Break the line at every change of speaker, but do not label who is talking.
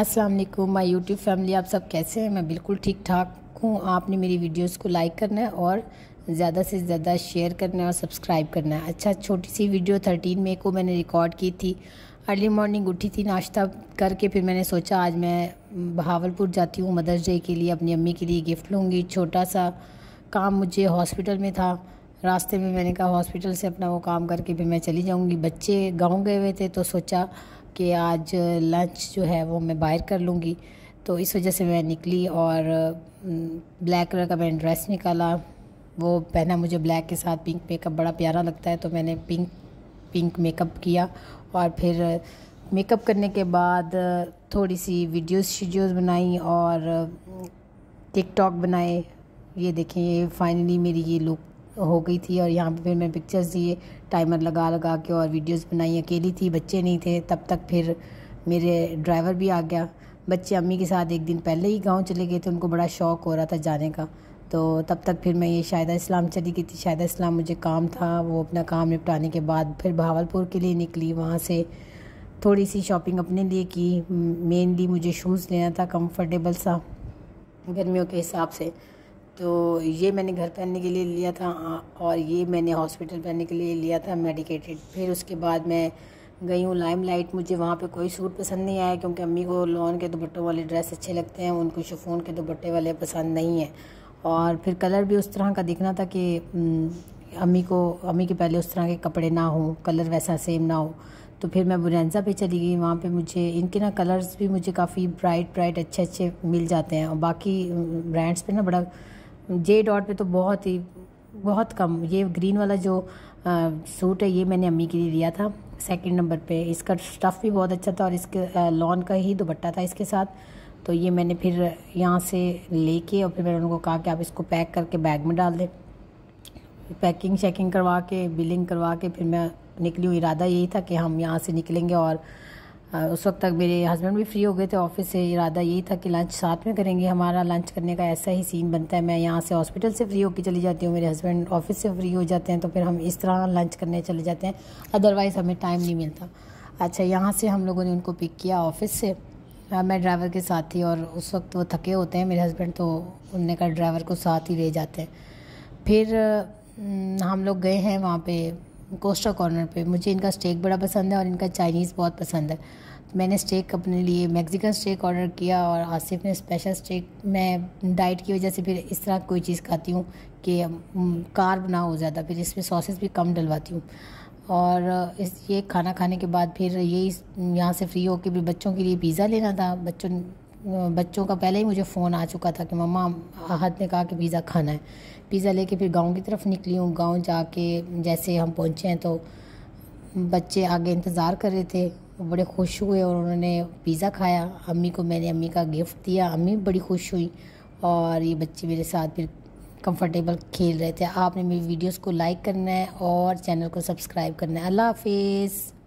अस्सलाम वालेकुम my YouTube family आप सब कैसे हैं मैं बिल्कुल ठीक ठाक हूँ आपने मेरी वीडियोस को लाइक करना है और ज़्यादा से ज़्यादा शेयर करना है और सब्सक्राइब करना है अच्छा छोटी सी वीडियो थर्टीन मे को मैंने रिकॉर्ड की थी अर्ली मॉर्निंग उठी थी नाश्ता करके फिर मैंने सोचा आज मैं बहावलपुर जाती हूँ मदर्स डे के लिए अपनी अम्मी के लिए गिफ्ट लूँगी छोटा सा काम मुझे हॉस्पिटल में था रास्ते में मैंने कहा हॉस्पिटल से अपना वो काम करके भी मैं चली जाऊँगी बच्चे गाँव गए हुए थे तो सोचा कि आज लंच जो है वो मैं बाहर कर लूँगी तो इस वजह से मैं निकली और ब्लैक कलर का मैंने ड्रेस निकाला वो पहना मुझे ब्लैक के साथ पिंक मेकअप बड़ा प्यारा लगता है तो मैंने पिंक पिंक मेकअप किया और फिर मेकअप करने के बाद थोड़ी सी वीडियोस शीडियोज़ बनाई और टिकटॉक बनाए ये देखें ये फाइनली मेरी ये लुक हो गई थी और यहाँ पे फिर मैं पिक्चर्स दिए टाइमर लगा लगा के और वीडियोस बनाई अकेली थी बच्चे नहीं थे तब तक फिर मेरे ड्राइवर भी आ गया बच्चे अम्मी के साथ एक दिन पहले ही गांव चले गए थे उनको बड़ा शौक़ हो रहा था जाने का तो तब तक फिर मैं ये शायदा इस्लाम चली गई थी शायदा इस्लाम मुझे काम था वो अपना काम निपटाने के बाद फिर भावलपुर के लिए निकली वहाँ से थोड़ी सी शॉपिंग अपने लिए की मेनली मुझे शूज़ लेना था कंफर्टेबल सा गर्मियों के हिसाब से तो ये मैंने घर पहनने के लिए लिया था और ये मैंने हॉस्पिटल पहनने के लिए लिया था मेडिकेटेड फिर उसके बाद मैं गई हूँ लाइम लाइट मुझे वहाँ पे कोई सूट पसंद नहीं आया क्योंकि अम्मी को लॉन के दुपट्टों वाले ड्रेस अच्छे लगते हैं उनको शफोन के दुपट्टे वाले पसंद नहीं हैं और फिर कलर भी उस तरह का दिखना था कि हम्म, अम्मी को अम्मी के पहले उस तरह के कपड़े ना हों कलर वैसा सेम ना हो तो फिर मैं बुनैजा पे चली गई वहाँ पे मुझे इनके ना कलर्स भी मुझे काफ़ी ब्राइट ब्राइट अच्छे अच्छे मिल जाते हैं और बाकी ब्रांड्स पे ना बड़ा जे डॉट पे तो बहुत ही बहुत कम ये ग्रीन वाला जो सूट है ये मैंने अम्मी के लिए लिया था सेकंड नंबर पे इसका स्टफ़ भी बहुत अच्छा था और इसके लॉन का ही दुपट्टा था इसके साथ तो ये मैंने फिर यहाँ से लेके और फिर मैंने उनको कहा कि आप इसको पैक करके बैग में डाल दें पैकिंग शैकिंग करवा के बिलिंग करवा के फिर मैं निकली हूँ इरादा यही था कि हम यहाँ से निकलेंगे और उस वक्त तक मेरे हस्बैंड भी फ्री हो गए थे ऑफिस से इरादा यही था कि लंच साथ में करेंगे हमारा लंच करने का ऐसा ही सीन बनता है मैं यहाँ से हॉस्पिटल से फ्री होकर चली जाती हूँ मेरे हस्बैंड ऑफिस से फ्री हो जाते हैं तो फिर हम इस तरह लंच करने चले जाते हैं अदरवाइज़ हमें टाइम नहीं मिलता अच्छा यहाँ से हम लोगों ने उनको पिक किया ऑफिस से मैं ड्राइवर के साथ थी और उस वक्त वो थके होते हैं मेरे हस्बैंड तो उनने कहा ड्राइवर को साथ ही ले जाते हैं फिर हम लोग गए हैं वहाँ पे कोस्टा कॉर्नर पे मुझे इनका स्टेक बड़ा पसंद है और इनका चाइनीज़ बहुत पसंद है मैंने स्टेक अपने लिए मैक्सिकन स्टेक ऑर्डर किया और आसिफ ने स्पेशल स्टेक मैं डाइट की वजह से फिर इस तरह कोई चीज़ खाती हूँ कि कार्ब ना हो ज़्यादा फिर इसमें सॉसेस भी कम डलवाती हूँ और इस ये खाना खाने के बाद फिर यही यहाँ से फ्री होकर भी बच्चों के लिए पिज़्ज़ा लेना था बच्चों बच्चों का पहले ही मुझे फ़ोन आ चुका था कि मम्मा आहत ने कहा कि पिज़्ज़ा खाना है पिज़्ज़ा लेके फिर गांव की तरफ निकली हूँ गांव जाके जैसे हम पहुँचे हैं तो बच्चे आगे इंतज़ार कर रहे थे बड़े खुश हुए और उन्होंने पिज़्ज़ा खाया अम्मी को मैंने अम्मी का गिफ्ट दिया अम्मी बड़ी खुश हुई और ये बच्चे मेरे साथ फिर कंफर्टेबल खेल रहे थे आपने मेरी वीडियोस को लाइक करना है और चैनल को सब्सक्राइब करना है अल्लाह हाफिज़